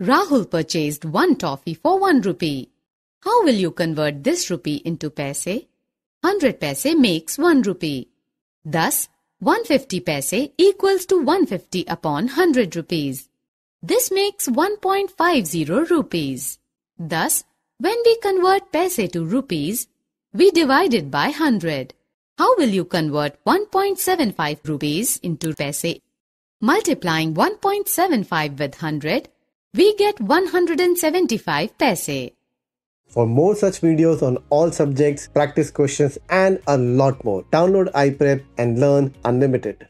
Rahul purchased one toffee for one rupee. How will you convert this rupee into paise? 100 paise makes 1 rupee. Thus, 150 paise equals to 150 upon 100 rupees. This makes 1.50 rupees. Thus, when we convert paise to rupees, we divide it by 100. How will you convert 1.75 rupees into paise? Multiplying 1.75 with 100 we get 175 paise. For more such videos on all subjects, practice questions and a lot more, download iPrep and learn unlimited.